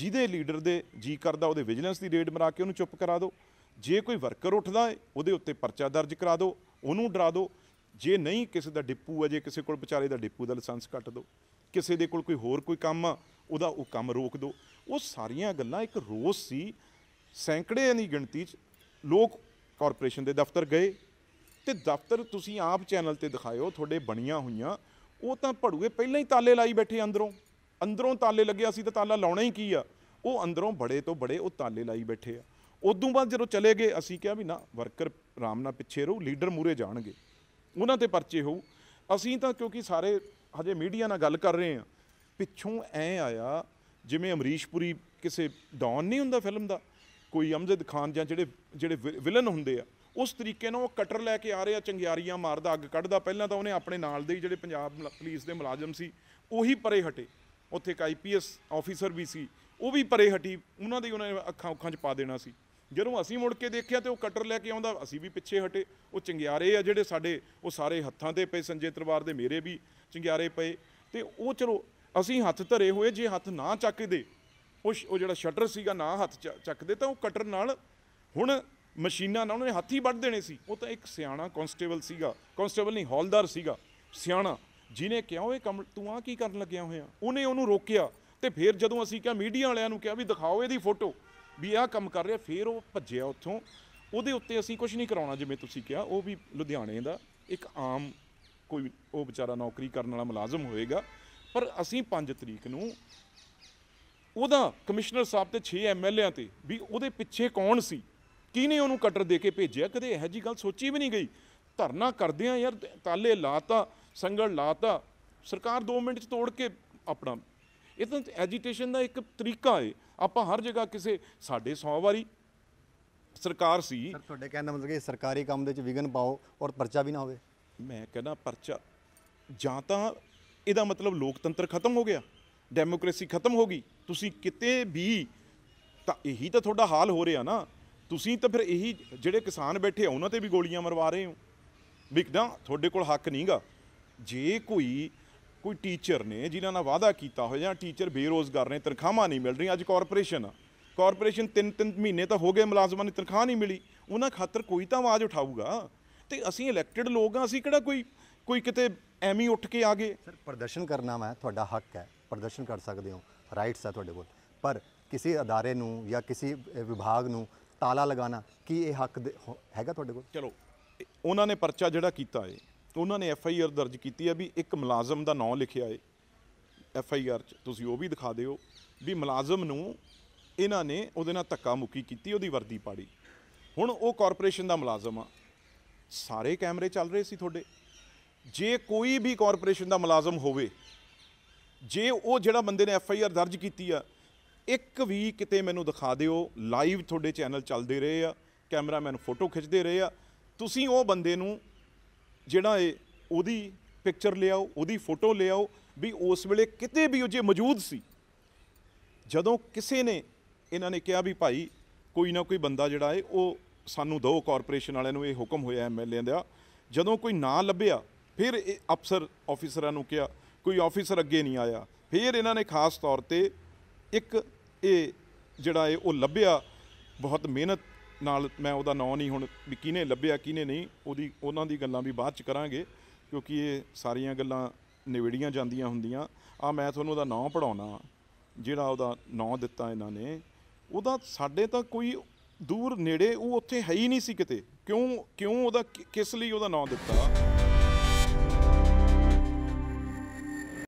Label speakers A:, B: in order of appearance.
A: ਜਿਹਦੇ ਲੀਡਰ ਦੇ ਜੀ ਕਰਦਾ ਉਹਦੇ ਵਿਜੀਲੈਂਸ ਦੀ ਰੇਡ ਮਰਾ ਕੇ ਉਹਨੂੰ ਚੁੱਪ ਕਰਾ ਦਿਓ ਜੇ ਕੋਈ ਵਰਕਰ ਉੱਠਦਾ ਹੈ ਉਹਦੇ ਉੱਤੇ ਪਰਚਾ ਦਰਜ ਕਰਾ ਦਿਓ ਉਹਨੂੰ ਡਰਾ ਦਿਓ ਜੇ ਨਹੀਂ ਕਿਸੇ ਦਾ ਡਿੱਪੂ ਹੈ ਜੇ ਕਿਸੇ ਕੋਲ ਵਿਚਾਰੇ ਦਾ ਡਿੱਪੂ ਦਾ ਲਾਇਸੈਂਸ ਕੱਟ ਦਿਓ ਕਿਸੇ ਦੇ ਕੋਲ ਕੋਈ ਹੋਰ ਕੋਈ ਕੰਮ ਆ ਉਹਦਾ ਉਹ ਕੰਮ ਰੋਕ ਦਿਓ ਉਹ ਸਾਰੀਆਂ ਗੱਲਾਂ ਇੱਕ ਰੋਸ ਸੀ ਸੈਂਕੜੇ ਦੀ ਗਿਣਤੀ 'ਚ ਲੋਕ ਕਾਰਪੋਰੇਸ਼ਨ ਦੇ ਦਫ਼ਤਰ ਗਏ ਤੇ ਦਫ਼ਤਰ ਤੁਸੀਂ ਆਪ ਚੈਨਲ ਤੇ ਦਿਖਾਇਓ ਤੁਹਾਡੇ ਬਣੀਆਂ ਹੋਈਆਂ ਉਹ ਤਾਂ ਭੜੂਏ ਪਹਿਲਾਂ ਹੀ ਤਾਲੇ ਲਾਈ ਬੈਠੇ ਅੰਦਰੋਂ ਅੰਦਰੋਂ ਤਾਲੇ ਲੱਗੇ ਸੀ ਤਾਂ ਤਾਲਾ ਲਾਉਣਾ ਹੀ ਕੀ ਆ ਉਹ ਅੰਦਰੋਂ ਬੜੇ ਤੋਂ ਬੜੇ ਉਹ ਤਾਲੇ ਲਾਈ ਬੈਠੇ ਆ ਉਦੋਂ ਬਾਅਦ ਜਦੋਂ ਚਲੇ ਗਏ ਅਸੀਂ ਕਿਹਾ ਵੀ ਨਾ ਵਰਕਰ ਆਰਾਮ ਨਾਲ ਪਿੱਛੇ ਰਹੋ ਲੀਡਰ ਮੂਰੇ ਜਾਣਗੇ ਉਹਨਾਂ ਤੇ ਪਰਚੇ ਹੋਊ ਅਸੀਂ ਤਾਂ ਕਿਉਂਕਿ ਸਾਰੇ ਹਜੇ ਮੀਡੀਆ ਨਾਲ ਗੱਲ ਕਰ ਰਹੇ ਆ ਪਿੱਛੋਂ ਐ ਆਇਆ ਜਿਵੇਂ ਅਮਰੀਸ਼ਪੁਰੀ ਕਿਸੇ ਡੌਨ ਨਹੀਂ ਹੁੰਦਾ ਫਿਲਮ ਦਾ ਕੋਈ ਅਮਜਦ ਖਾਨ ਜਾਂ ਜਿਹੜੇ ਜਿਹੜੇ ਵਿਲਨ ਹੁੰਦੇ ਆ ਉਸ ਤਰੀਕੇ ਨਾਲ ਉਹ ਕਟਰ ਲੈ ਕੇ ਆ ਰਿਹਾ ਚੰਗਿਆਰੀਆਂ ਮਾਰਦਾ ਅੱਗ ਕੱਢਦਾ ਪਹਿਲਾਂ ਤਾਂ ਉਹਨੇ ਆਪਣੇ ਨਾਲ ਦੇ ਜਿਹੜੇ ਪੰਜਾਬ ਪੁਲਿਸ ਦੇ ਮੁਲਾਜ਼ਮ ਸੀ ਉਹੀ ਪਰੇ ਹਟੇ ਉੱਥੇ ਇੱਕ ਆਈਪੀਐਸ ਆਫੀਸਰ ਵੀ ਸੀ ਉਹ ਵੀ ਪਰੇ ਹਟੀ ਉਹਨਾਂ ਦੇ ਉਹਨਾਂ ਅੱਖਾਂ ਅੱਖਾਂ ਉੱਖਾਂ 'ਚ ਪਾ ਦੇਣਾ ਸੀ ਜਦੋਂ ਅਸੀਂ ਮੁੜ ਕੇ ਦੇਖਿਆ ਤੇ ਉਹ ਕਟਰ ਲੈ ਕੇ ਆਉਂਦਾ ਅਸੀਂ ਵੀ ਪਿੱਛੇ ਹਟੇ ਉਹ ਚੰਗਿਆਰੇ ਆ ਜਿਹੜੇ ਸਾਡੇ ਉਹ ਸਾਰੇ ਹੱਥਾਂ ਤੇ ਪਏ ਸੰਜੇ ਤਰਵਾਰ ਦੇ ਮੇਰੇ ਵੀ ਚੰਗਿਆਰੇ ਪਏ ਤੇ ਉਹ ਚਲੋ ਅਸੀਂ ਹੱਥ ਧਰੇ ਹੋਏ ਜੇ ਹੱਥ ਨਾ ਚੱਕਦੇ ਉਹ ਉਹ ਜਿਹੜਾ ਸ਼ਟਰ ਸੀਗਾ ਨਾ ਹੱਥ ਚੱਕਦੇ ਤਾਂ ਉਹ ਕਟਰ ਨਾਲ ਹੁਣ ਮਸ਼ੀਨਾਂ ਨਾਲ ਉਹਨੇ ਹੱਥੀ ਵੱਢ ਦੇਣੇ ਸੀ ਉਹ ਤਾਂ ਇੱਕ ਸਿਆਣਾ ਕਨਸਟੇਬਲ ਸੀਗਾ ਕਨਸਟੇਬਲ ਨਹੀਂ ਹੌਲਦਾਰ ਸੀਗਾ ਸਿਆਣਾ ਜਿਨੇ ਕਿਹਾ ਇਹ ਕਮਲ ਤੂੰ ਆ ਕੀ ਕਰਨ ਲੱਗਿਆ ਹੋਇਆ ਉਹਨੇ ਉਹਨੂੰ ਰੋਕਿਆ ਤੇ ਫਿਰ ਜਦੋਂ ਅਸੀਂ ਕਿਹਾ ਮੀਡੀਆ ਵਾਲਿਆਂ ਨੂੰ ਕਿਹਾ ਵੀ ਦਿਖਾਓ ਇਹਦੀ ਫੋਟੋ ਵੀ ਆਹ ਕੰਮ ਕਰ ਰਿਹਾ ਫਿਰ ਉਹ ਭੱਜਿਆ ਉੱਥੋਂ ਉਹਦੇ ਉੱਤੇ ਅਸੀਂ ਕੁਝ ਨਹੀਂ ਕਰਾਉਣਾ ਜਿਵੇਂ ਤੁਸੀਂ ਕਿਹਾ ਉਹ ਵੀ ਲੁਧਿਆਣੇ ਦਾ ਇੱਕ ਆਮ ਕੋਈ ਉਹ ਵਿਚਾਰਾ ਨੌਕਰੀ ਕਰਨ ਵਾਲਾ ਮੁਲਾਜ਼ਮ ਹੋਵੇਗਾ ਪਰ ਅਸੀਂ 5 ਤਰੀਕ ਨੂੰ ਉਹਦਾ ਕਮਿਸ਼ਨਰ ਸਾਹਿਬ ਤੇ 6 ਐਮਐਲਏਆਂ ਤੇ ਵੀ ਉਹਦੇ ਪਿੱਛੇ ਕੌਣ ਸੀ ਕਿਹਨੇ ਉਹਨੂੰ ਕਟਰ ਦੇ ਕੇ ਭੇਜਿਆ ਕਦੇ ਇਹੋ ਜੀ ਗੱਲ ਸੋਚੀ ਵੀ ਨਹੀਂ ਗਈ ਧਰਨਾ ਕਰਦੇ ਆ ਯਾਰ ਤਾਲੇ ਲਾਤਾ ਸੰਗਲ ਲਾਤਾ ਸਰਕਾਰ 2 ਮਿੰਟ ਚ ਤੋੜ ਕੇ ਆਪਣਾ ਇਹ ਤਾਂ ਐਜੀਟੇਸ਼ਨ ਦਾ ਇੱਕ ਤਰੀਕਾ ਹੈ ਆਪਾਂ ਹਰ ਜਗ੍ਹਾ ਕਿਸੇ ਸਾਡੇ 100 ਵਾਰੀ ਸਰਕਾਰ ਸੀ ਸਰ ਤੁਹਾਡੇ ਕਹਿਣ
B: ਦਾ ਮਤਲਬ ਕਿ ਸਰਕਾਰੀ ਕੰਮ ਦੇ ਵਿੱਚ ਵਿਗਨ ਪਾਓ ਔਰ ਪਰਚਾ ਵੀ ਨਾ ਹੋਵੇ ਮੈਂ ਕਹਿੰਦਾ ਪਰਚਾ ਜਾਂ
A: ਤਾਂ ਇਹਦਾ ਮਤਲਬ ਲੋਕਤੰਤਰ ਖਤਮ ਹੋ ਗਿਆ ਡੈਮੋਕ੍ਰੇਸੀ ਖਤਮ ਹੋ ਗਈ ਤੁਸੀਂ ਕਿਤੇ ਵੀ ਤਾਂ ਇਹੀ ਤਾਂ ਤੁਹਾਡਾ ਹਾਲ ਹੋ ਰਿਹਾ ਨਾ ਤੁਸੀਂ ਤਾਂ ਫਿਰ ਇਹੀ ਜਿਹੜੇ ਕਿਸਾਨ ਬੈਠੇ ਆ ਉਹਨਾਂ ਤੇ ਵੀ ਗੋਲੀਆਂ ਮਰਵਾ ਰਹੇ ਹੋ ਵੀ ਕਿਦਾਂ ਤੁਹਾਡੇ ਕੋਲ ਹੱਕ ਨਹੀਂਗਾ ਜੇ ਕੋਈ ਕੋਈ ਟੀਚਰ ਨੇ ਜਿਨ੍ਹਾਂ ਨਾਲ ਵਾਅਦਾ ਕੀਤਾ ਹੋਇਆ ਜਾਂ ਟੀਚਰ ਬੇਰੋਜ਼ਗਾਰ ਨੇ ਤਨਖਾਹਾਂ ਨਹੀਂ ਮਿਲ ਰਹੀਆਂ ਅੱਜ ਕਾਰਪੋਰੇਸ਼ਨ ਕਾਰਪੋਰੇਸ਼ਨ 3-3 ਮਹੀਨੇ ਤਾਂ ਹੋ ਗਏ ਮੁਲਾਜ਼ਮਾਂ ਨੂੰ ਤਨਖਾਹ ਨਹੀਂ ਮਿਲੀ ਉਹਨਾਂ ਖਾਤਰ ਕੋਈ ਤਾਂ ਆਵਾਜ਼ ਉਠਾਊਗਾ ਤੇ ਅਸੀਂ ਇਲੈਕਟਿਡ ਲੋਕ ਆ ਅਸੀਂ ਕਿਹੜਾ ਕੋਈ ਕੋਈ ਕਿਤੇ ਐਵੇਂ ਉੱਠ
B: ਕੇ ਆ ਗਏ ਸਰ ਪ੍ਰਦਰਸ਼ਨ ਕਰਨਾ ਮੈਂ ਤੁਹਾਡਾ ਹੱਕ ਹੈ ਪ੍ਰਦਰਸ਼ਨ ਕਰ ਸਕਦੇ ਹੋ ਰਾਈਟਸ ਹੈ ਤੁਹਾਡੇ ਕੋਲ ਪਰ ਕਿਸੇ ਅਦਾਰੇ ਨੂੰ ਜਾਂ ਕਿਸੇ ਵਿਭਾਗ ਨੂੰ ਤਾਲਾ ਲਗਾਉਣਾ ਕੀ ਇਹ ਹੱਕ
A: ਹੈਗਾ ਤੁਹਾਡੇ ਕੋਲ ਚਲੋ ਉਹਨਾਂ ਨੇ ਪਰਚਾ ਜਿਹੜਾ ਕੀਤਾ ਏ ਉਹਨਾਂ ਨੇ ਐਫ ਆਈ ਆਰ ਦਰਜ ਕੀਤੀ ਹੈ ਵੀ ਇੱਕ ਮੁਲਾਜ਼ਮ ਦਾ ਨਾਮ ਲਿਖਿਆ ਹੈ ਐਫ ਆਈ ਆਰ 'ਚ ਤੁਸੀਂ ਉਹ ਵੀ ਦਿਖਾ ਦਿਓ ਵੀ ਮੁਲਾਜ਼ਮ ਨੂੰ ਇਹਨਾਂ ਨੇ ਉਹਦੇ ਨਾਲ ਧੱਕਾ ਮੁੱਕੀ ਕੀਤੀ ਉਹਦੀ ਵਰਦੀ ਪਾੜੀ ਹੁਣ ਉਹ ਕਾਰਪੋਰੇਸ਼ਨ ਦਾ ਮੁਲਾਜ਼ਮ ਆ ਸਾਰੇ ਕੈਮਰੇ ਚੱਲ ਰਹੇ ਸੀ ਤੁਹਾਡੇ ਜੇ ਕੋਈ ਵੀ ਕਾਰਪੋਰੇਸ਼ਨ ਦਾ ਮੁਲਾਜ਼ਮ ਹੋਵੇ ਜੇ ਉਹ ਜਿਹੜਾ ਬੰਦੇ ਨੇ ਐਫ ਆਈ ਆਰ ਦਰਜ ਕੀਤੀ ਆ ਇੱਕ ਵੀ ਕਿਤੇ ਮੈਨੂੰ ਦਿਖਾ ਦਿਓ ਲਾਈਵ ਤੁਹਾਡੇ ਚੈਨਲ ਚੱਲਦੇ ਰਹੇ ਆ ਕੈਮਰਾਮੈਨ ਫੋਟੋ ਖਿੱਚਦੇ ਰਹੇ ਆ ਤੁਸੀਂ ਉਹ ਬੰਦੇ ਨੂੰ ਜਿਹੜਾ ਏ ਉਹਦੀ ਪਿਕਚਰ ਲਿਆਓ ਉਹਦੀ ਫੋਟੋ ਲਿਆਓ ਵੀ ਉਸ ਵੇਲੇ ਕਿਤੇ ਵੀ ਉਹ ਜੇ ਮੌਜੂਦ ਸੀ ਜਦੋਂ ਕਿਸੇ ਨੇ ਇਹਨਾਂ ਨੇ ਕਿਹਾ ਵੀ ਭਾਈ ਕੋਈ ਨਾ ਕੋਈ ਬੰਦਾ ਜਿਹੜਾ ਏ ਉਹ ਸਾਨੂੰ ਦੋ ਕਾਰਪੋਰੇਸ਼ਨ ਵਾਲਿਆਂ ਨੂੰ ਇਹ ਹੁਕਮ ਹੋਇਆ ਐਮਐਲਏ ਦਾ ਜਦੋਂ ਕੋਈ ਨਾਂ ਲੱਭਿਆ ਫਿਰ ਅਫਸਰ ਆਫੀਸਰਾਂ ਨੂੰ ਕਿਹਾ ਕੋਈ ਆਫੀਸਰ ਅੱਗੇ ਨਹੀਂ ਆਇਆ ਫਿਰ ਇਹਨਾਂ ਨੇ ਖਾਸ ਤੌਰ ਤੇ ਇੱਕ ਇਹ ਜਿਹੜਾ ਇਹ ਉਹ ਲੱਭਿਆ ਬਹੁਤ ਮਿਹਨਤ ਨਾਲ ਮੈਂ ਉਹਦਾ ਨਾਂ ਨਹੀਂ ਹੁਣ ਵੀ ਕਿਹਨੇ ਲੱਭਿਆ ਕਿਹਨੇ ਨਹੀਂ ਉਹਦੀ ਉਹਨਾਂ ਦੀ ਗੱਲਾਂ ਵੀ ਬਾਅਦ ਚ ਕਰਾਂਗੇ ਕਿਉਂਕਿ ਇਹ ਸਾਰੀਆਂ ਗੱਲਾਂ ਨਿਵੜੀਆਂ ਜਾਂਦੀਆਂ ਹੁੰਦੀਆਂ ਆ ਮੈਂ ਤੁਹਾਨੂੰ ਉਹਦਾ ਨਾਂ ਪੜਾਉਣਾ ਜਿਹੜਾ ਉਹਦਾ ਨਾਂ ਦਿੱਤਾ ਇਹਨਾਂ ਨੇ ਉਹਦਾ ਸਾਡੇ ਤਾਂ ਕੋਈ ਦੂਰ ਨੇੜੇ ਉਹ ਉੱਥੇ ਹੈ ਹੀ ਨਹੀਂ ਸੀ ਕਿਤੇ ਕਿਉਂ ਕਿਉਂ ਉਹਦਾ ਕਿਸ ਲਈ ਉਹਦਾ ਨਾਂ ਦਿੱਤਾ